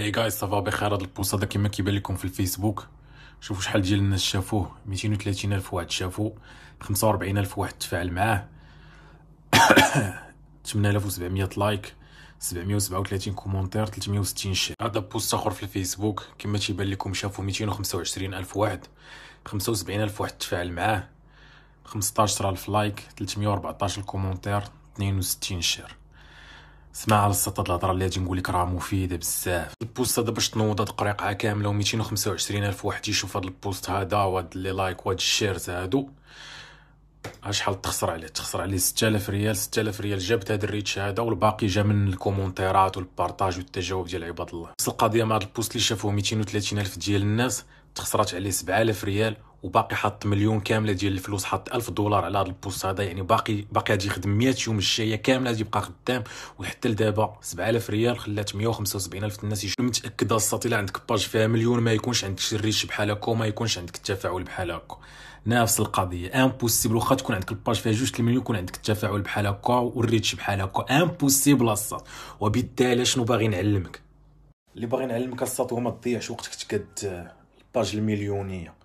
هاي جايز صافا بخير هاد البوست هذا كما كيبان لكم في الفيسبوك شوفوا شحال ديال الناس شافوه 230 الف واحد شافوه 45 الف واحد تفاعل معاه 8700 لايك 737 كومونتير 360 شير هذا بوست اخر في الفيسبوك كما تيبان لكم شافوا 225 الف واحد 75 الف واحد تفاعل معاه الف لايك 314 كومونتير 62 شير سمع على هاد الهضره اللي غادي نقول لك راه مفيده بزاف البوست هذا باش تنوض هاد القريقه كامله و225 الف واحد يشوف هاد البوست هذا وهاد لي لايك وهاد الشيرز هادو شحال تخسر عليه تخسر عليه 6000 ريال 6000 ريال جابت هاد الريتش هذا والباقي جا من الكومونتيرات والبارطاج والتجاوب ديال عباد الله بس القضيه مع هاد البوست اللي شافوه 230 الف ديال الناس تخسرات عليه 7000 ريال وباقي حاط مليون كامله ديال الفلوس حاط 1000 دولار على هذا البوست هذا يعني باقي باقي غادي يخدم 100 يوم الشايه كامله غادي يبقى خدام وحتى لدابا 7000 ريال خلات 175 الف الناس يشوفوا متاكد الساط الا عندك باج فيها مليون ما يكونش عندك الريش بحال هكا وما يكونش عندك التفاعل بحال هكا نفس القضيه امبوسيبل واخا تكون عندك الباج فيها جوج المليون يكون عندك التفاعل بحال هكا والريتش بحال هكا امبوسيبل الساط وبالتالي شنو باغي نعلمك اللي باغي نعلمك الساط هو ما تضيعش وقتك تكد الباج المليونيه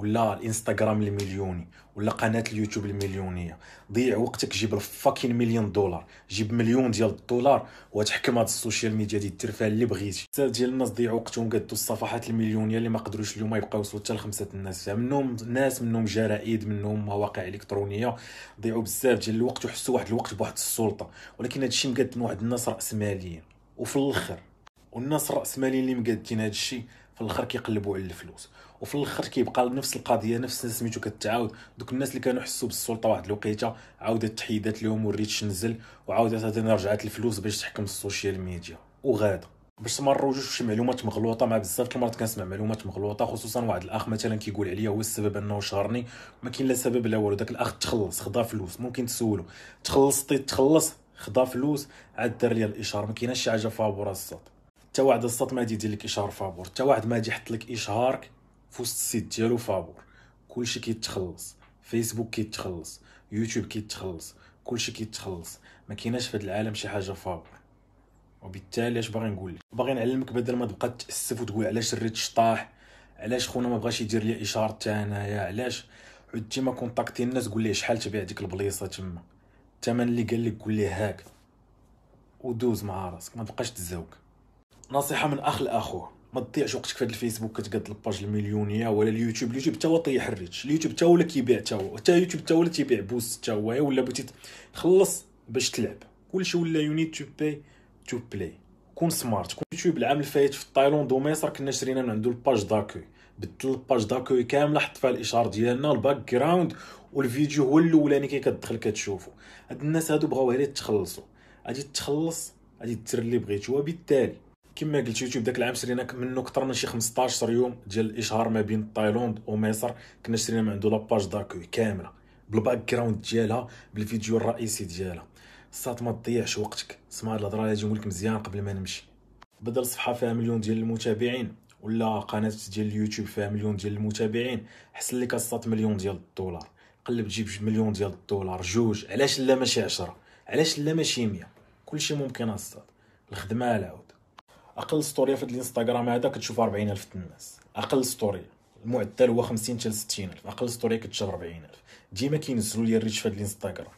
ولا الانستغرام المليوني ولا قناه اليوتيوب المليونيه ضيع وقتك جيب الفاكين مليون دولار جيب مليون ديال الدولار وتحكم هاد السوشيال ميديا ديال دير فيها اللي بغيتي بزاف ديال الناس ضيعوا وقتهم قادوا الصفحات المليونيه اللي ما قدروش اليوم يبقاو يوصلوا حتى لخمسه الناس منهم ناس منهم جرائد منهم مواقع الكترونيه ضيعوا بزاف ديال الوقت وحسوا واحد الوقت بواحد السلطه ولكن هادشي مقاد من واحد الناس راسماليين وفي الاخر والناس الراسماليين اللي مقادين هادشي في الاخر كيقلبوا على الفلوس وفي الاخر كيبقى نفس القضيه نفس سميتو كتعاود دوك الناس اللي كانوا حسوا بالسلطه واحد الوقيته عاودت تحيدات لهم والريتش نزل وعاودت هذه رجعت الفلوس باش تحكم السوشيال ميديا وغاده باش ما نروجوش شي معلومات مغلوطه مع بزاف د المرات كنسمع معلومات مغلوطه خصوصا واحد الاخ مثلا كيقول عليا هو السبب انه شهرني ما كاين لا سبب لا والو داك الاخ تخلص خدا فلوس ممكن تسولو تخلصتي طيب تخلص خدا فلوس عاد دار ليا الاشاره ما كايناش شي حاجه فابور الصوت حتى واحد السط ما يدير لك اشهار فابور حتى واحد ما يحط لك اشهارك في وسط السيت ديالو فابور كلشي كيتخلص فيسبوك كيتخلص يوتيوب كيتخلص كلشي كيتخلص ما كايناش في هذا العالم شي حاجه فابور وبالتالي اش باغي نقول لك باغي نعلمك بدل ما تبقى تاسف وتقول علاش الريت شطاح علاش خونا ما بغاش يدير لي اشهار حتى انايا علاش عود تيما كونتاكتي الناس قول ليه شحال تبيع ديك البليصه تما الثمن اللي قال لك قول ليه هاك ودوز مع راسك ما تبقاش تزاوك نصيحه من اخ لاخوه ما تضيعش وقتك في الفيسبوك كتقاد الباج المليونيه ولا اليوتيوب اليوتيوب حتى هو طيح الريتش اليوتيوب حتى هو اللي كيبيع حتى هو حتى اليوتيوب حتى هو اللي تيبيع بوست حتى هو ولا بغيتي خلص باش تلعب كلشي ولا يونيت تو باي تو بلاي كون سمارت كون يوتيوب العام اللي فات في تايلاند ومصر كنا شرينا من عنده الباج داكوي بدل الباج داكوي كامله حط فيها الاشهار ديالنا الباك جراوند والفيديو هو الاولاني كي كتدخل كتشوفو هاد الناس هادو بغاو غير تخلصو غادي تخلص غادي دير اللي بغيتي وبالتالي كما قلت يوتيوب داك العام شرينا منه اكثر من شي 15 يوم ديال الاشهار ما بين تايلاند ومصر كنا شرينا من عنده لاباج داكوي كامله بالباك جراوند ديالها بالفيديو الرئيسي ديالها صات ما تضيعش وقتك سمع هاد الهضره اللي نقول لك مزيان قبل ما نمشي بدل صفحه فيها مليون ديال المتابعين ولا قناه ديال اليوتيوب فيها مليون ديال المتابعين حسن لك صات مليون ديال الدولار قلب تجيب مليون ديال الدولار جوج علاش لا ماشي 10 علاش لا ماشي 100 كلشي ممكن الصاد الخدمه على عود اقل ستوري في الانستغرام هذا كتشوف 40000 الناس اقل ستوري المعدل هو 50 حتى 60000 اقل ستوري كتشوف 40000 ديما كينزلوا لي الريتش في الانستغرام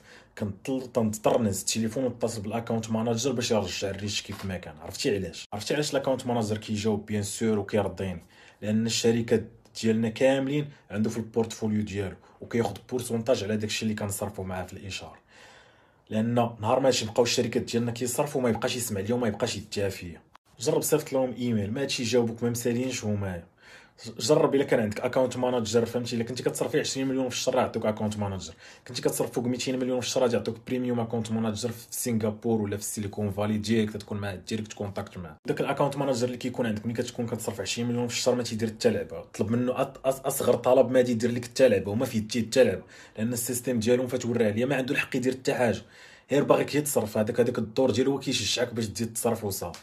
كنضطر نهز التليفون ونتصل بالاكونت ماناجر باش يرجع الريتش كيف ما كان عرفتي علاش عرفتي علاش الاكونت ماناجر كيجاوب بيان سور وكيرضيني لان الشركات ديالنا كاملين عنده في البورتفوليو ديالو وكياخذ بورسونتاج على داكشي اللي كنصرفو معاه في الاشهار لان نهار ما تبقاو الشركات ديالنا كيصرفوا ما يبقاش يسمع ليهم ما يبقاش يديها فيا جرب صيفط لهم ايميل ما هادشي يجاوبك ما مسالينش هما جرب الا كان عندك اكونت مانجر فهمتي الا كنتي كتصرفي 20 مليون في الشهر يعطوك اكونت مانجر كنتي كتصرف فوق 200 مليون في الشهر يعطوك بريميوم اكونت مانجر في سنغافور ولا في السيليكون فالي ديريكت تكون مع ديريكت كونتاكت معاه داك الاكونت مانجر اللي كيكون عندك ملي كتكون كتصرف 20 مليون في الشهر ما تيدير حتى لعبه طلب منه اصغر طلب ما تيدير لك حتى لعبه وما فيه حتى لعبه لان السيستم ديالهم فتوري عليا ما عنده الحق يدير حتى حاجه غير باغيك يتصرف هذاك هذاك الدور ديالو كيشجعك باش تزيد تصرف وصافي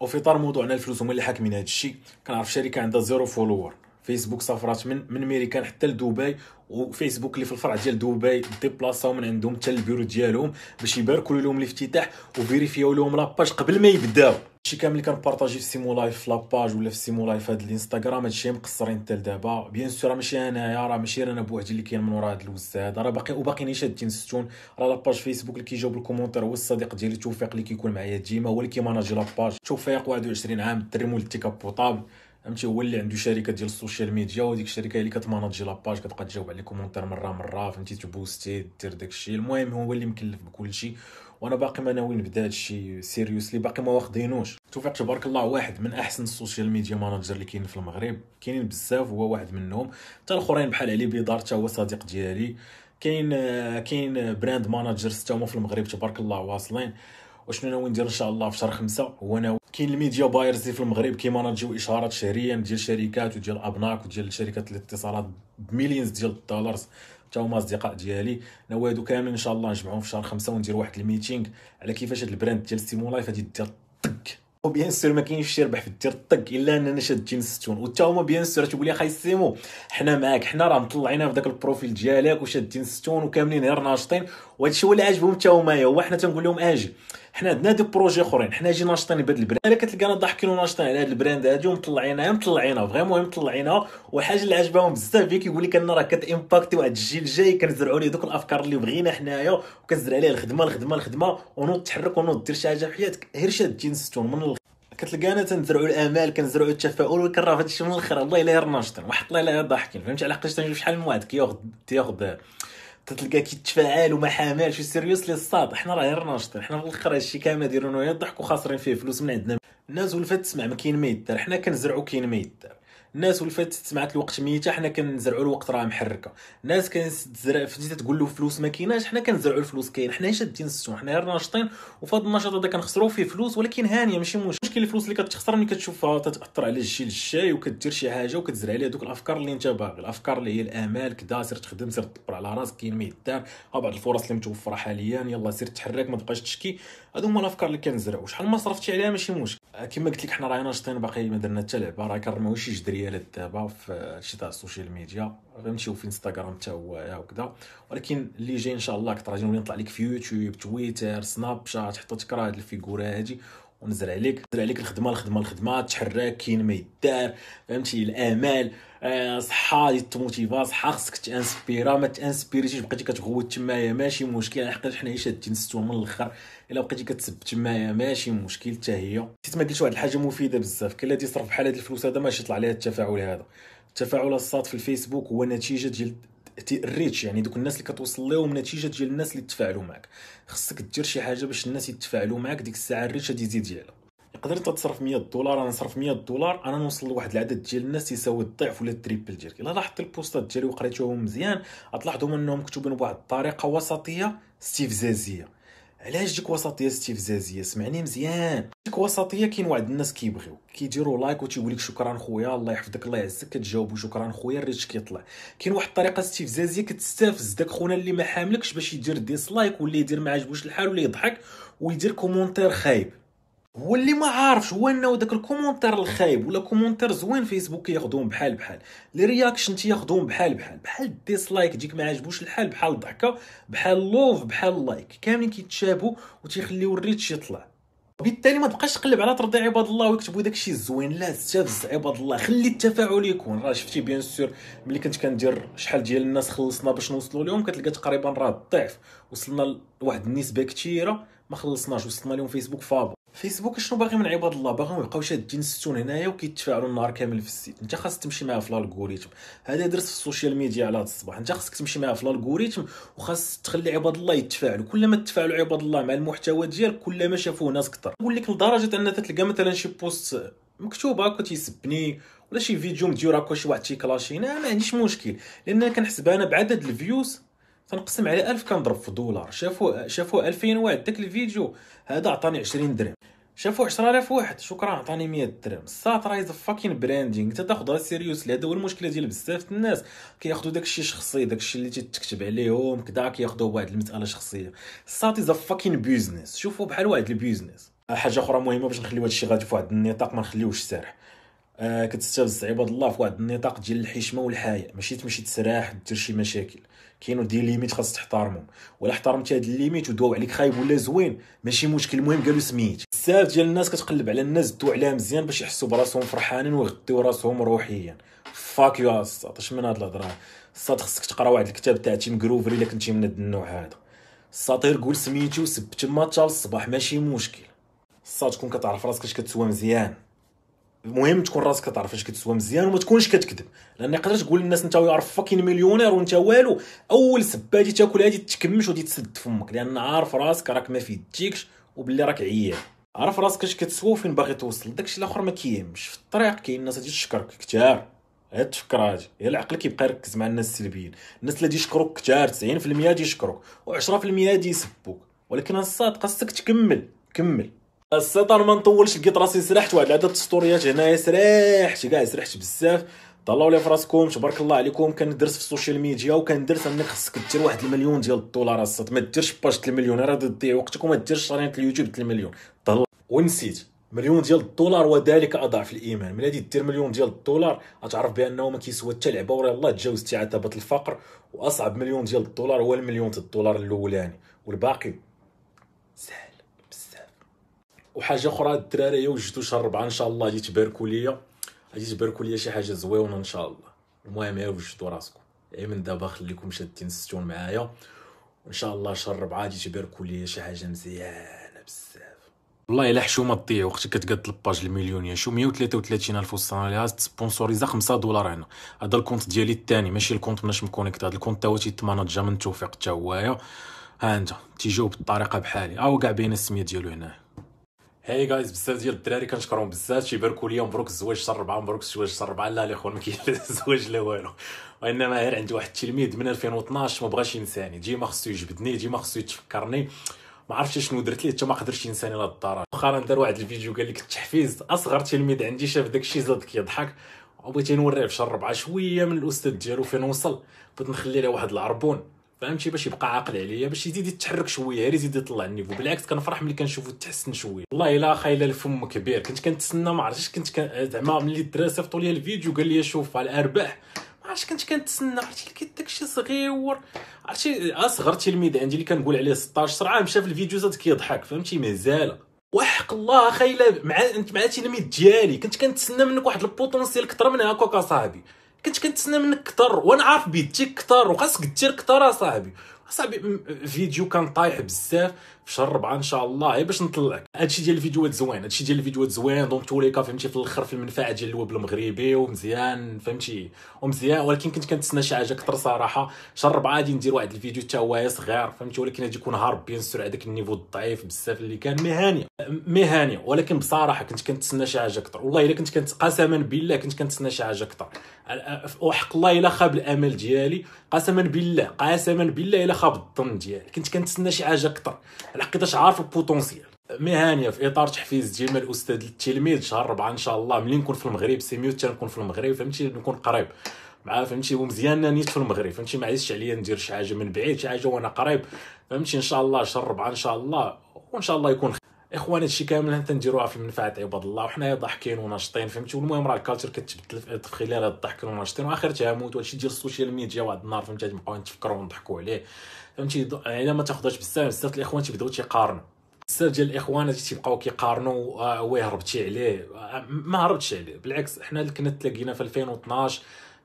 وفي اطار موضوعنا الفلوس هما اللي حاكمين هذا الشيء كنعرف شركه عندها زيرو فولور فيسبوك سافرات من من ميريكان حتى لدبي وفيسبوك اللي في الفرع ديال دبي ديبلاصاو من عندهم حتى البيرو ديالهم باش يباركوا لهم الافتتاح وفيريفيو لهم لاباج قبل ما يبداو شي كامل اللي كنبارطاجي في سيمو لايف في لاباج ولا في سيمو لايف هذا الانستغرام هادشي مقصرين حتى لدابا بيان سور ماشي انايا راه ماشي انا بوحدي اللي كاين من ورا هاد الوز هذا راه باقي وباقيين شادين ستون راه لاباج فيسبوك اللي كيجاوب الكومونتير هو الصديق ديالي توفيق اللي كيكون معايا ديما هو اللي كيماناجي لاباج توفيق 21 عام الدري مولد كابوطابل فهمتي هو اللي عنده شركه ديال السوشيال ميديا وديك الشركه اللي كتماناجي لاباج كتبقى تجاوب على كومونتير مره مره فهمتي تبوستي دير داكشي المهم هو اللي مكلف بكلشي وانا باقي ما ناوي نبدا هادشي سيريوسلي باقي ما واخدينوش توفيق تبارك الله واحد من احسن السوشيال ميديا مانجر اللي كاين في المغرب كاينين بزاف هو واحد منهم حتى الاخرين بحال علي بيدار حتى هو صديق ديالي كاين كاين براند مانجرز حتى هما في المغرب تبارك الله واصلين وشنو ناوي ندير ان شاء الله في شهر خمسة هو ناوي كاين الميديا بايرز اللي في المغرب كيماناجيو اشارات شهريا ديال شركات وديال ابناك وديال شركات الاتصالات بمليونز ديال الدولارز حتى هما اصدقاء ديالي ناوي هادو كاملين ان شاء الله نجمعهم في شهر خمسة وندير واحد الميتينغ على كيفاش هاد البراند ديال لايف غادي دير طق وبيان سور ما كاينش شي ربح في دير طق الا اننا شادين الستون وتا هما بيان سور تقول لي اخاي سيمو حنا معاك حنا راه مطلعينها في داك البروفيل ديالك وشادين الستون وكاملين غير ناشطين وهذا الشيء هو اللي عاجبهم حتى هما هو حنا تنقول لهم اجي حنا عندنا دي بروجي اخرين حنا جينا ناشطين بهذا البراند الا كتلقانا ضاحكين وناشطين على هذا البراند هادي ومطلعينها مطلعينها فريمون مطلعينها والحاجه اللي عجبهم بزاف هي كيقول لك انا راه كتامباكتي واحد الجيل الجاي كنزرعوا ليه دوك الافكار اللي بغينا حنايا وكنزرع عليه الخدمه الخدمه الخدمه ونوض تحرك ونوض دير شي حاجه في حياتك هرشات جينستون من الخ... كتلقانا تنزرعوا الامال كنزرعوا التفاؤل وكنراه هذا الشيء من الاخر الله الا ناشطين واحد الله الا ضاحكين فهمتي على حقاش تنشوف شحال من واحد كياخذ تياخذ تتلقى كيتفاعل وما حاملش سيريوسلي الصاد حنا راه غير ناشطين حنا في الاخر هادشي كامل دايرينو غير خاسرين فيه فلوس من عندنا الناس ولفات تسمع ما كاين ما يدار حنا كنزرعو كاين ما يدار الناس ولفات سمعت الوقت ميته حنا كنزرعوا الوقت راه محركه الناس كتزرع فتي تقول له فلوس ما كايناش حنا كنزرعوا الفلوس كاين حنا شادين السوم حنا غير ناشطين وفي هذا النشاط هذا كنخسروا فيه فلوس ولكن هانيه ماشي مشكل مشكل الفلوس اللي كتخسر ملي كتشوفها تتاثر على الجيل الجاي وكدير شي حاجه وكتزرع عليها دوك الافكار اللي انت باغي الافكار اللي هي الامال كدا سير تخدم سير تدبر على راسك كاين ما يدار ها بعض الفرص اللي متوفره حاليا يلا سير تحرك ما تبقاش تشكي هادو هما الافكار اللي كنزرعوا شحال ما صرفتي عليها ماشي مشكل كما قلت لك حنا رانا ناشطين باقي ما درنا حتى لعبه راه كنرميو شي جدريالات دابا في هادشي تاع السوشيال ميديا غنمشيو في انستغرام حتى هو هكذا ولكن اللي جاي ان شاء الله كثر غادي نطلع لك في يوتيوب تويتر سناب شات حتى تكرا هاد الفيغوره هادي ونزرع عليك نزرع عليك الخدمه الخدمه الخدمه تحرك كاين ما يدار فهمتي الامال آه صحه تموتيفا صحه خصك تانسبيرا ما تانسبيريش بقيتي كتغوت تمايا ماشي مشكل على حقاش حنايا شادين ستو من الاخر الا بقيتي كتسب تمايا ماشي مشكل حتى هي حيت ما قلتش واحد الحاجه مفيده بزاف كاين اللي تيصرف بحال هاد الفلوس هذا ماشي يطلع عليها التفاعل هذا التفاعل الصاد في الفيسبوك هو نتيجه ديال الريتش يعني دوك الناس اللي كتوصل لهم نتيجه ديال الناس اللي تفاعلوا معك خصك دير شي حاجه باش الناس يتفاعلوا معك ديك الساعه الريتش غادي يزيد ديالها يقدر انت تصرف 100 دولار انا نصرف 100 دولار انا نوصل لواحد العدد ديال الناس يساوي الضعف ولا التريبل ديالك الا لاحظت البوستات ديالي وقريتهم مزيان غتلاحظوا انهم مكتوبين بواحد الطريقه وسطيه استفزازيه علاش ديك وسطيه استفزازيه سمعني مزيان ديك وسطيه كاين واحد الناس كيبغيو كيديروا لايك وتيقول لك شكرا خويا الله يحفظك الله يعزك كتجاوبو شكرا خويا الريتش كيطلع كاين واحد الطريقه استفزازيه كتستفز داك خونا اللي ما حاملكش باش يدير ديسلايك ولا يدير ما عجبوش الحال ولا يضحك ويدير كومونتير خايب هو اللي ما عارفش هو انه داك الكومونتير الخايب ولا كومونتير زوين فيسبوك ياخذوهم بحال بحال لي رياكشن تياخذوهم بحال بحال بحال الديسلايك ديك ما عجبوش الحال بحال الضحكه بحال لوف بحال لايك كاملين كيتشابوا وتيخليو الريتش يطلع وبالتالي ما تبقاش تقلب على ترضي عباد الله ويكتبوا داكشي الزوين لا استفز عباد الله خلي التفاعل يكون راه شفتي بيان سور ملي كنت كندير شحال ديال الناس خلصنا باش نوصلوا لهم كتلقى تقريبا راه الضعف وصلنا لواحد النسبه كثيره ما خلصناش وصلنا لهم فيسبوك فابور فيسبوك شنو باغي من عباد الله باغيهم يبقاو شادين الستون هنايا وكيتفاعلوا النهار كامل في السيت انت خاصك تمشي معاه في الالغوريثم هذا درت في السوشيال ميديا على هذا الصباح انت خاصك تمشي معاه في الالغوريثم وخاص تخلي عباد الله يتفاعلوا كل ما تفاعلوا عباد الله مع المحتوى ديالك كل ما شافوه ناس كثر نقول لك لدرجه ان تلقى مثلا شي بوست مكتوبه هكا تيسبني ولا شي فيديو مديور هكا شي واحد تيكلاشي انا ما عنديش مشكل لان كنحسب انا بعدد الفيوز تنقسم على 1000 كنضرب في دولار شافوا شافوا 2000 واحد داك الفيديو هذا عطاني 20 درهم شافو 10000 واحد شكرا عطاني 100 درهم الساط راه از فاكين براندينغ انت تاخذ راه سيريوس هذا هو المشكله ديال بزاف الناس كياخذوا داكشي شخصي داكشي اللي تتكتب عليهم كدا كياخذوا واحد المساله شخصيه الساط از فاكين بيزنس شوفوا بحال واحد البيزنس حاجه اخرى مهمه باش نخليو هادشي غادي في واحد النطاق ما نخليوش سارح آه كتستفز عباد الله في واحد النطاق ديال الحشمه والحياء ماشي تمشي تسراح دير شي مشاكل كاينو دي ليميت خاص تحترمهم ولا احترمتي هاد الليميت ودواو عليك خايب ولا زوين ماشي مشكل المهم قالوا سميت بزاف ديال الناس كتقلب على الناس دو عليها مزيان باش يحسوا براسهم فرحانين ويغطيو راسهم روحيا فاك يو الساط اش من هاد الهضره الساط خصك تقرا واحد الكتاب تاع تيم جروفري الا كنتي من هاد النوع هذا الساط غير قول سميتي وسب تما تا الصباح ماشي مشكل الساط تكون كتعرف راسك اش كتسوى مزيان المهم تكون راسك تعرف اش كتسوى مزيان وما تكونش كتكذب لان يقدر تقول للناس انت عارف فاكين مليونير وانت والو اول سبه تاكل هادي تكمش وغادي تسد فمك لان عارف راسك راك ما فيديكش وباللي راك عيان عارف راسك اش كتسوى وفين باغي توصل داكشي الاخر ما كيهمش في الطريق كاين الناس غادي تشكرك كثار هاد التفكير هادي هي العقل كيبقى يركز مع الناس السلبيين الناس اللي يشكروك كثار 90% يشكروك و10% يسبوك ولكن الصاد خاصك تكمل كمل السيطان ما نطولش لقيت راسي سرحت واحد العدد السطوريات هنايا سرحت كاع سرحت بزاف طلعوا لي فراسكم تبارك الله عليكم كندرس في السوشيال ميديا وكندرس انك خصك دير واحد المليون ديال الدولار الصد ما ديرش باج المليون راه تضيع وقتك وما ديرش شريط اليوتيوب المليون طلع ونسيت مليون ديال الدولار وذلك اضعف الايمان ملي دير مليون ديال الدولار غتعرف بانه ما كيسوى حتى لعبه وراه الله تجاوزتي عتبه الفقر واصعب مليون ديال الدولار هو المليون ديال الدولار الاولاني والباقي سهل وحاجه اخرى الدراري يوجدوا شهر ربعه ان شاء الله غادي تباركوا ليا غادي تباركوا ليا شي حاجه زويونه ان شاء الله المهم وجدوا راسكم اي من دابا خليكم شادين ستون معايا وان شاء الله شهر ربعه غادي تباركوا ليا شي حاجه مزيانه بزاف والله الا حشومه تضيع وقتك كتقاد الباج المليونيه شو 133 الف وصلنا ليها سبونسوريزا 5 دولار هنا هذا الكونت ديالي الثاني ماشي الكونت باش مكونيكت هذا الكونت تا هو من توفيق تا هو ها انت تيجاوب بالطريقه بحالي او كاع باينه السميه ديالو هنايا هاي جايز بزاف ديال الدراري كنشكرهم بزاف تيباركوا ليا مبروك الزواج شهر 4 مبروك الزواج شهر 4 لا الاخوان ما كاين الزواج لا والو وانما غير عندي واحد التلميذ من 2012 ما بغاش ينساني ديما خصو يجبدني ديما خصو يتفكرني ما عرفتش شنو درت ليه حتى ما قدرش ينساني لهاد الدرجه مؤخرا دار واحد الفيديو قال لك التحفيز اصغر تلميذ عندي شاف داكشي زاد كيضحك وبغيت نوريه في شهر 4 شويه من الاستاذ ديالو فين وصل بغيت نخلي له واحد العربون فهمتي باش يبقى عاقل عليا باش يزيد يتحرك شويه غير يزيد يطلع النيفو بالعكس كنفرح ملي كنشوفو تحسن شويه والله الا خايله الفم كبير كنت كنتسنى ما عرفتش كنت زعما ملي الدراري صيفطوا لي الفيديو قال لي شوف الارباح ما عرفتش كنت كنتسنى عرفتي لقيت داكشي صغيور عرفتي اصغر تلميذ عندي اللي كنقول عليه 16 سرعه مشى في الفيديو زاد كيضحك فهمتي مازال وحق الله خايله مع انت مع التلميذ ديالي كنت كنتسنى منك واحد البوتونسيال كثر من هكاك اصاحبي كنت كنتسنى منك كثر وانا عارف بيدتك كثر وخاصك دير كثر اصاحبي اصاحبي فيديو كان طايح بزاف شهر 4 ان شاء الله غير إيه باش نطلعك هادشي ديال الفيديوهات زوين هادشي ديال الفيديوهات زوين دونك توليكا فهمتي في الاخر في المنفعه ديال الويب المغربي ومزيان فهمتي ومزيان ولكن كنت كنتسنى شي حاجه اكثر صراحه شهر 4 غادي ندير واحد الفيديو حتى هو صغير فهمتي ولكن غادي يكون هارب بيان سور هذاك النيفو الضعيف بزاف اللي كان مهانيه مهانيه ولكن بصراحه كنت كنتسنى شي حاجه اكثر والله الا كنت كنت قسما بالله كنت كنتسنى شي حاجه اكثر وحق الله الا خاب الامل ديالي قسما بالله قسما بالله الا خاب الظن ديالي كنت كنتسنى شي حاجه اكثر لحقيتاش عارف البوتونسيال مهنيه في اطار تحفيز ديما الاستاذ للتلميذ شهر 4 ان شاء الله ملي نكون في المغرب سي ميو نكون في المغرب فهمتي نكون قريب مع فهمتي ومزيان نيت في المغرب فهمتي ما عزيزش عليا ندير شي حاجه من بعيد شي حاجه وانا قريب فهمتي ان شاء الله شهر 4 ان شاء الله وان شاء الله يكون خير. اخوان هادشي كامل حنا تنديروها في منفعه عباد الله وحنايا ضاحكين وناشطين فهمتي والمهم راه الكالتشر كتبدل في خلال الضحك وناشطين واخر تموت وهادشي ديال السوشيال ميديا واحد النهار فهمتي تبقاو نتفكروا ونضحكوا عليه فهمتي يعني ما تاخذوش بزاف بزاف الاخوان تيبداو تيقارنوا بزاف ديال الاخوان تيبقاو كيقارنوا آه، واه هربتي عليه آه، ما هربتش عليه بالعكس حنا اللي كنا تلاقينا في 2012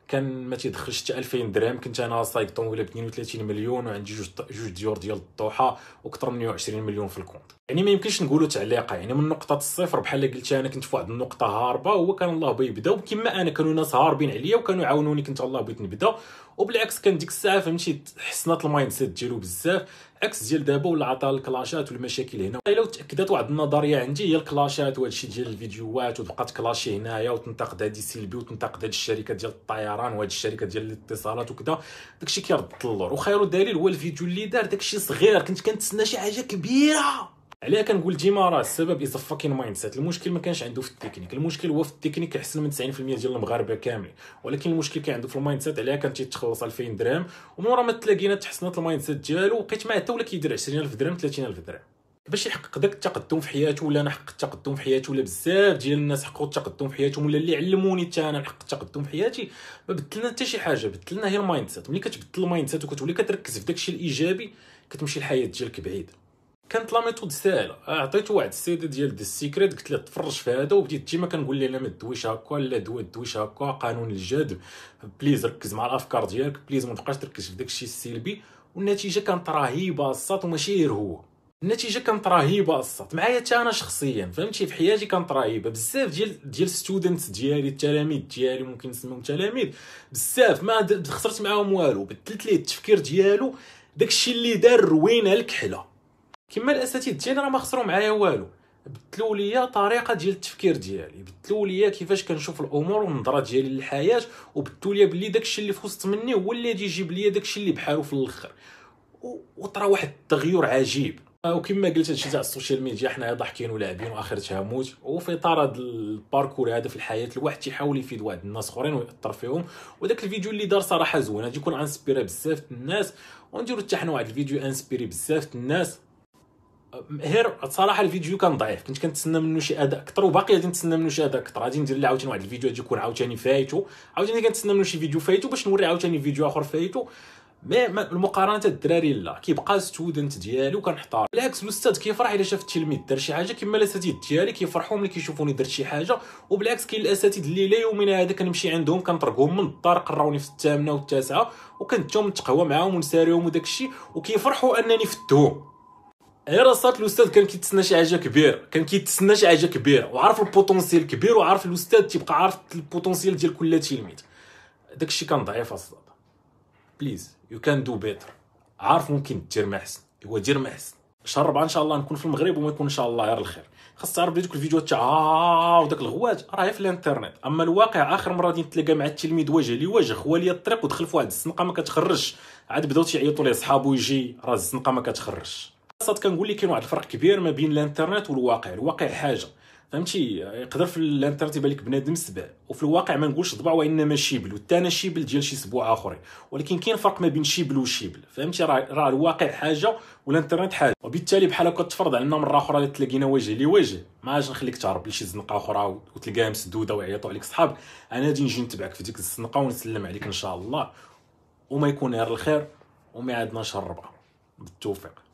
كان ما تيدخلش حتى 2000 درهم كنت انا صايب طوموبيله ب 32 مليون وعندي جوج جوج ديور ديال الطوحه واكثر من 120 مليون في الكونت يعني ما يمكنش نقولوا تعليقه يعني من نقطه الصفر بحال قلت انا كنت في واحد النقطه هاربه هو كان الله بغى يبدا وكما انا كانوا ناس هاربين عليا وكانوا عاونوني كنت الله بغيت نبدا وبالعكس كان ديك الساعه فهمتي حسنات المايند سيت ديالو بزاف عكس ديال دابا ولا عطى الكلاشات والمشاكل هنا الا تاكدت واحد النظريه عندي هي الكلاشات وهذا الشيء ديال الفيديوهات وتبقى تكلاشي هنايا وتنتقد هادي سلبي وتنتقد هاد الشركه ديال الطيران وهاد الشركه ديال الاتصالات وكذا داكشي كيرد اللور وخير دليل هو الفيديو اللي دار داكشي صغير كنت كنتسنى شي حاجه كبيره علاه كنقول ديما راه السبب از فاكين مايند سيت المشكل ما كانش عنده في التكنيك المشكل هو في التكنيك احسن من 90% ديال المغاربه كاملين ولكن المشكل كان عنده في المايند سيت علاه كان تيتخلص 2000 درهم ومورا ما تلاقينا تحسنت المايند سيت ديالو بقيت معاه حتى ولا كيدير 20000 درهم 30000 درهم باش يحقق داك التقدم في حياته ولا انا حققت التقدم في حياته ولا بزاف ديال الناس حققوا التقدم في حياتهم ولا اللي علموني حتى انا نحقق التقدم في حياتي ما بدلنا حتى شي حاجه بدلنا هي المايند سيت ملي كتبدل المايند سيت وكتولي كتركز في داكشي الايجابي كتمشي الحياه ديالك بعيده كانت لا ميثود ساهله آه، عطيته واحد السيدي ديال دي سيكريت قلت له تفرج في هذا وبديت ديما كنقول ليه لا ما تدويش هكا لا دوي دويش هكا قانون الجذب بليز ركز مع الافكار ديالك بليز ما تبقاش تركز في داكشي السلبي والنتيجه كانت رهيبه الصات وماشي غير هو النتيجه كانت رهيبه الصات معايا حتى انا شخصيا فهمتي في حياتي كانت رهيبه بزاف ديال ديال ستودنتس ديالي التلاميذ ديالي ممكن نسميهم تلاميذ بزاف ما خسرت معاهم والو بدلت ليه التفكير ديالو داكشي اللي دار روينه الكحله كما الاساتذه ديالي راه ما خسروا معايا والو بدلوا ليا طريقه ديال التفكير ديالي بدلوا ليا كيفاش كنشوف الامور والنظره ديالي للحياه وبدلوا ليا بلي داكشي اللي في وسط مني هو اللي غادي يجيب ليا داكشي اللي بحالو في الاخر وطرا واحد التغير عجيب آه، وكما قلت هادشي تاع السوشيال ميديا حنايا ضاحكين ولاعبين واخرتها موت وفي اطار هذا الباركور هذا في الحياه الواحد تيحاول يفيد واحد الناس اخرين ويأثر فيهم وداك الفيديو اللي دار صراحه زوين غادي يكون انسبيري بزاف الناس ونديرو حتى حنا واحد الفيديو انسبيري بزاف الناس هير صراحه الفيديو كان ضعيف كنت كنتسنى منه شي اداء اكثر وباقي غادي نتسنى منه شي اداء اكثر غادي ندير له عاوتاني واحد الفيديو غادي يكون عاوتاني فايتو عاوتاني كنتسنى منه شي فيديو فايتو باش نوري عاوتاني فيديو اخر فايتو مي المقارنه الدراري لا كيبقى ستودنت ديالو كنحتار بالعكس الاستاذ كيفرح الا شاف التلميذ دار شي حاجه كما الاساتذه ديالي كيفرحوا ملي كيشوفوني درت شي حاجه وبالعكس كاين الاساتذه اللي لا يومنا هذا كنمشي عندهم كنطرقهم من الدار قراوني في الثامنه والتاسعه وكنتهم نتقهوى معاهم ونساريهم وداك الشيء وكيفرحوا انني فتهم غير صارت الاستاذ كان كيتسنى شي حاجه كبير كان كيتسنى شي حاجه كبير وعارف البوتونسييل كبير وعارف الاستاذ تيبقى عارف البوتونسييل ديال كل تلميذ داكشي كان ضعيف اصلا بليز يو كان دو بيتر عارف ممكن دير ما احسن هو دير ما احسن شهر 4 ان شاء الله نكون في المغرب وما يكون ان شاء الله غير الخير خاص تعرف ديك الفيديوهات تاع آه وداك الغوات راه في الانترنت اما الواقع اخر مره غادي نتلاقى مع التلميذ وجه لوجه هو لي الطريق ودخل في واحد الزنقه ما كتخرجش عاد بداو تيعيطوا ليه صحابو يجي راه الزنقه ما كتخرجش صاد كنقول لك كاين واحد الفرق كبير ما بين الانترنت والواقع الواقع حاجه فهمتي يقدر في الانترنت يبان لك بنادم سبع وفي الواقع ما نقولش ضبع وانما شبل والثاني شبل ديال شي سبوع اخرين ولكن كاين فرق ما بين شبل وشبل فهمتي راه الواقع حاجه والانترنت حاجه وبالتالي بحال هكا تفرض علينا مره اخرى الا تلاقينا وجه لوجه ما عادش نخليك تهرب لشي زنقه اخرى وتلقاها مسدوده ويعيطوا عليك صحاب انا غادي نجي نتبعك في ديك الزنقه ونسلم عليك ان شاء الله وما يكون غير الخير وما عندنا شهر بالتوفيق